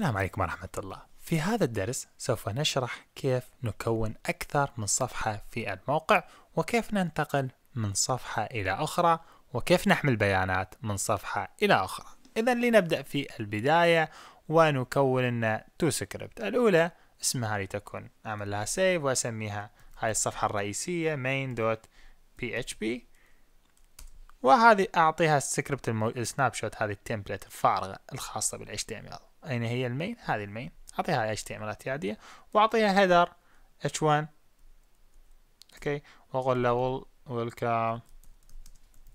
السلام عليكم ورحمة الله في هذا الدرس سوف نشرح كيف نكون أكثر من صفحة في الموقع وكيف ننتقل من صفحة إلى أخرى وكيف نحمل بيانات من صفحة إلى أخرى إذا لنبدأ في البداية ونكون لنا تو سكريبت الأولى اسمها لتكون أعمل لها سيف وأسميها هاي الصفحة الرئيسية main.php وهذه اعطيها السكريبت المو... السناب شوت هذه التمبلت الفارغه الخاصه بال HTML اين هي المين هذه المين اعطيها HTML عاديه واعطيها هيدر h1 اوكي واقول له ويلكم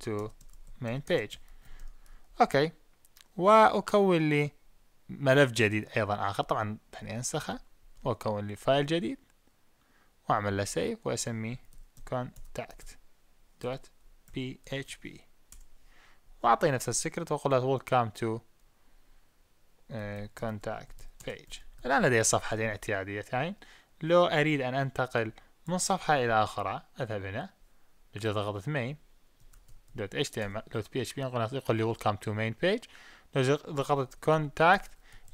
to main page اوكي واكون لي ملف جديد ايضا اخر طبعا ثاني انسخه واكون لي فايل جديد واعمل له سيف واسميه كونتاكت دوت php واعطي نفس السكرت واقول له welcome to آه، contact page الان لدي صفحتين اعتياديتين لو اريد ان انتقل من صفحة الى اخرى اذهب هنا اجي اضغط main دوت html دوت php يقول لي welcome to main page لو ضغطت contact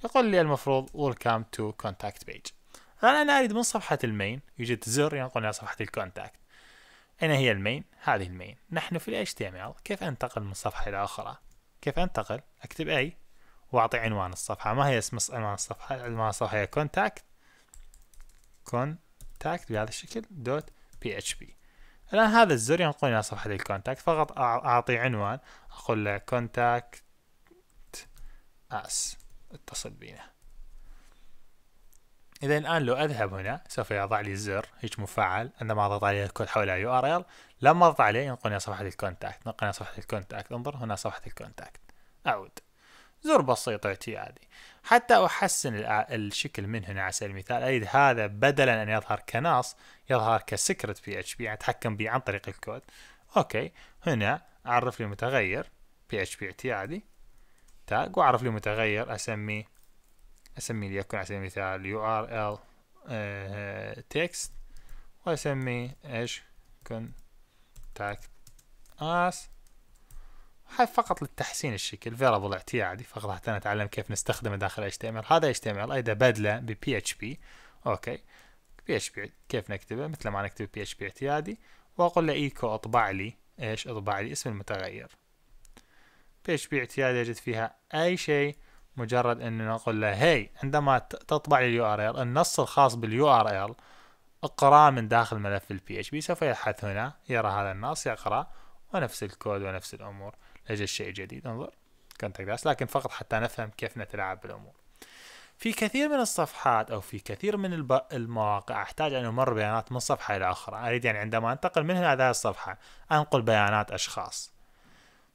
يقول لي المفروض welcome to contact page الان انا اريد من صفحة المين يوجد زر ينقلني على صفحة الكونتاكت أين هي المين؟ هذه المين نحن في HTML كيف أنتقل من صفحة إلى أخرى؟ كيف أنتقل؟ أكتب أي وأعطي عنوان الصفحة ما هي اسم عنوان الصفحة؟ عنوان الصفحة هي contact contact بهذا الشكل دوت php الآن هذا الزر ينقلني إلى صفحة الكونتاكت فقط أعطي عنوان أقول له contact as اتصل بينا إذا الآن لو أذهب هنا سوف يضع لي الزر هيك مفعل عندما أضغط عليه الكود حوله يو ار ال لما أضغط عليه ينقلني صفحة الكونتاكت ينقلني صفحة الكونتاكت انظر هنا صفحة الكونتاكت أعود زر بسيط اعتيادي حتى أحسن الشكل من هنا على سبيل المثال أريد هذا بدلا أن يظهر كناص يظهر كسكرت بي اتش بي أتحكم به عن طريق الكود أوكي هنا أعرف لي متغير بي اتش بي اعتيادي تاج وأعرف لي متغير أسميه اسمي ليكن على سبيل المثال url uh, text تكست واسمي ايش كونتاكت اس هاي فقط للتحسين الشكل فيرابل اعتيادي فقط حتى نتعلم كيف نستخدمه داخل HTML هذا HTML ايضا بدله ب PHP اوكي PHP كيف نكتبه مثل ما نكتب PHP اعتيادي واقول له ايكو اطبع لي ايش اطبع لي اسم المتغير PHP اعتيادي اجد فيها اي شيء مجرد ان نقول له هي عندما تطبع اليو ار ال النص الخاص باليو ار ال اقراه من داخل ملف البي اتش بي سوف يبحث هنا يرى هذا النص يقراه ونفس الكود ونفس الامور لاجل شيء جديد انظر كونتاكت لكن فقط حتى نفهم كيف نتلاعب بالامور في كثير من الصفحات او في كثير من المواقع احتاج ان امر بيانات من صفحه الى اخرى اريد يعني عندما انتقل من هذه الصفحه انقل بيانات اشخاص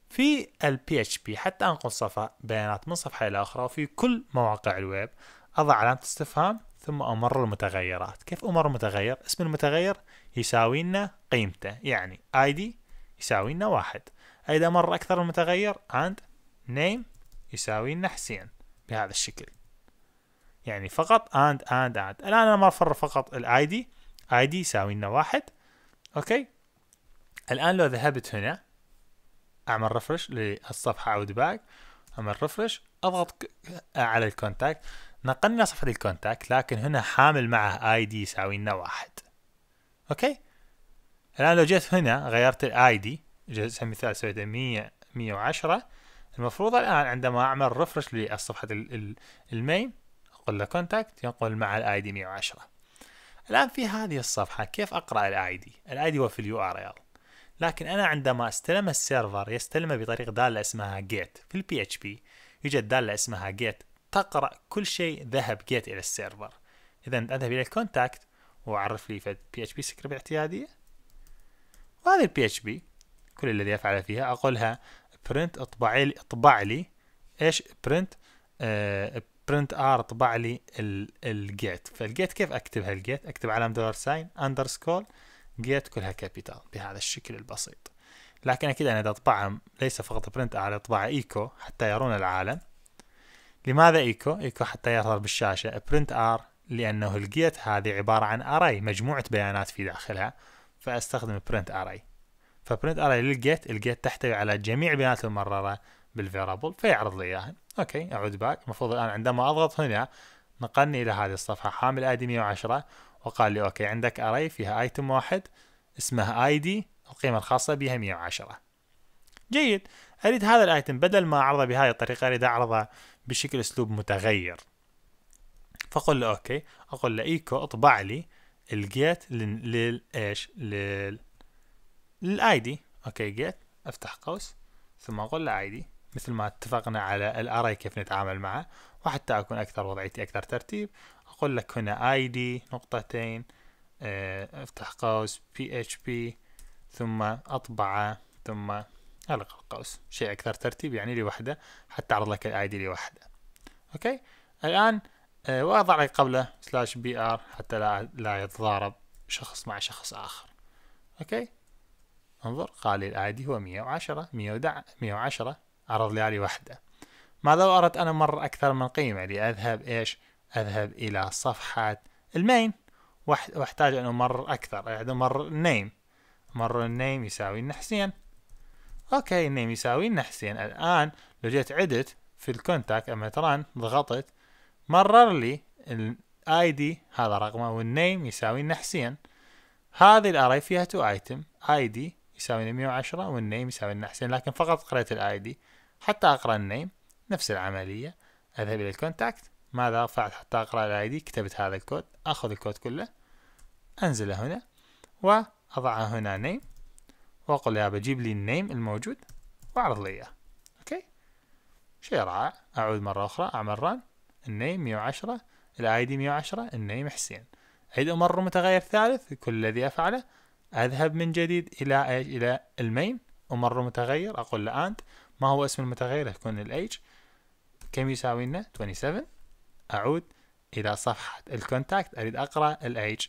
في ال PHP حتى انقل صفحة بيانات من صفحة إلى أخرى وفي كل مواقع الويب أضع علامة استفهام ثم أمر المتغيرات كيف أمر المتغير؟ اسم المتغير يساوي لنا قيمته يعني ID يساوي لنا واحد أيضا مر أكثر المتغير and name يساوي لنا حسين بهذا الشكل يعني فقط and and and الآن أنا مرفر فقط ال ID ID يساوي لنا واحد أوكي الآن لو ذهبت هنا اعمل ريفرش للصفحه اعود باك اعمل ريفرش اضغط على الكونتاكت نقلنا صفحه الكونتاكت لكن هنا حامل معه اي دي يساوي لنا واحد اوكي الان لو جيت هنا غيرت الاي دي جزء مثال سويته 100 110 المفروض الان عندما اعمل ريفرش لصفحه المين اقول له كونتاكت ينقل مع الاي دي 110 الان في هذه الصفحه كيف اقرا الاي دي الاي دي هو في اليو ار ال لكن انا عندما استلم السيرفر يستلمه بطريقه داله اسمها جيت في البي اتش بي يوجد داله اسمها جيت تقرا كل شيء ذهب جيت الى السيرفر اذا اذهب الى الكونتاكت واعرف لي في بي اتش بي سكريبت اعتياديه وهذه البي اتش بي كل الذي افعله فيها اقولها برنت اطبع لي اطبع لي ايش برنت برنت ار اطبع لي الجيت فالجيت كيف اكتبها الجيت اكتب علامه دولار ساين اندرسكول جيت كلها كابيتال بهذا الشكل البسيط لكن أكيد أنا إذا أطبعها ليس فقط برنت على أطبعها إيكو حتى يرون العالم لماذا إيكو؟ إيكو حتى يظهر بالشاشة برنت آر لأنه الجيت هذه عبارة عن أراي مجموعة بيانات في داخلها فأستخدم برنت أراي فبرنت أراي للجيت الجيت تحتوي على جميع بيانات المررة بالفيرابل فيعرض لي إياها أوكي أعود باك المفروض الآن عندما أضغط هنا نقلني إلى هذه الصفحة حامل ادي 110 وقال لي اوكي عندك اري فيها ايتم واحد اسمه اي دي القيمة الخاصة بها 110 جيد اريد هذا الايتم بدل ما اعرضه بهذه الطريقة اريد اعرضه بشكل اسلوب متغير فقل له اوكي اقول له ايكو اطبع لي الجيت لل ايش لل للاي دي اوكي جيت افتح قوس ثم اقول له اي دي مثل ما اتفقنا على الاري كيف نتعامل معه وحتى أكون أكثر وضعيتي أكثر ترتيب أقول لك هنا id نقطتين آه، افتح قوس php ثم أطبعه ثم أغلق القوس شيء أكثر ترتيب يعني لوحده حتى أعرض لك الاي دي لوحده أوكي الآن آه، وأضع لك قبله سلاش بي ار حتى لا لا يتضارب شخص مع شخص آخر أوكي انظر قال لي الاي دي هو 110 110 عرض لي لوحده ماذا لو أردت أنا مرة أكثر من قيمة لأذهب إيش أذهب إلى صفحة المين وأحتاج أن أمرر أكثر يعني أمرر النيم مرر النيم يساوي النحسين أوكي النيم يساوي النحسين الآن لو جيت عدت في الكونتاكت أما تران ضغطت مرر لي الاي دي هذا رقمه والنيم يساوي النحسين هذه الاري فيها تو ايتم اي دي يساوي 110 والنيم يساوي النحسين لكن فقط قريت الاي دي حتى اقرا النيم نفس العملية أذهب إلى الكونتاكت ماذا فعل حتى أقرأ الاي دي كتبت هذا الكود أخذ الكود كله أنزله هنا وأضعه هنا نيم وأقول يا بجيب لي النيم الموجود وأعرض لي إياه أوكي شيء رائع أعود مرة أخرى أعمل ران النيم 110 الاي دي 110 النيم حسين أعيد أمر متغير ثالث كل الذي أفعله أذهب من جديد إلى إلى المين أمر متغير أقول له أنت ما هو اسم المتغير يكون age كم يساوي لنا 27 أعود إلى صفحة الكونتاكت أريد أقرأ الأيج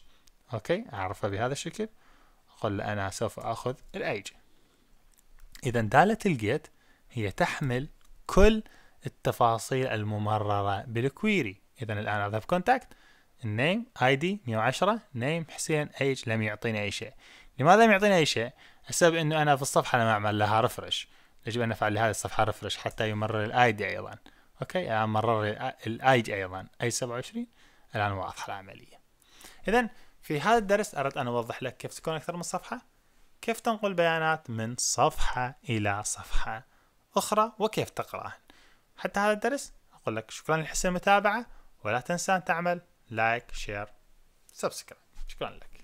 أوكي أعرفه بهذا الشكل أقول له أنا سوف أخذ الأيج إذا دالة الجيت هي تحمل كل التفاصيل الممررة بالكويري إذا الآن أذهب كونتاكت النيم اي دي 110 نيم حسين ايج لم يعطيني أي شيء لماذا لم يعطيني أي شيء؟ السبب أنه أنا في الصفحة لم أعمل لها رفرش يجب أن أفعل لهذه الصفحة رفرش حتى يمرر الاي دي أيضا اوكي آه، مرر آه، الايج ايضا اي 27 الان واضحه العمليه اذا في هذا الدرس اردت ان اوضح لك كيف تكون اكثر من صفحه كيف تنقل بيانات من صفحه الى صفحه اخرى وكيف تقراها حتى هذا الدرس اقول لك شكرا لحسن المتابعه ولا تنسى ان تعمل لايك شير سبسكرايب شكرا لك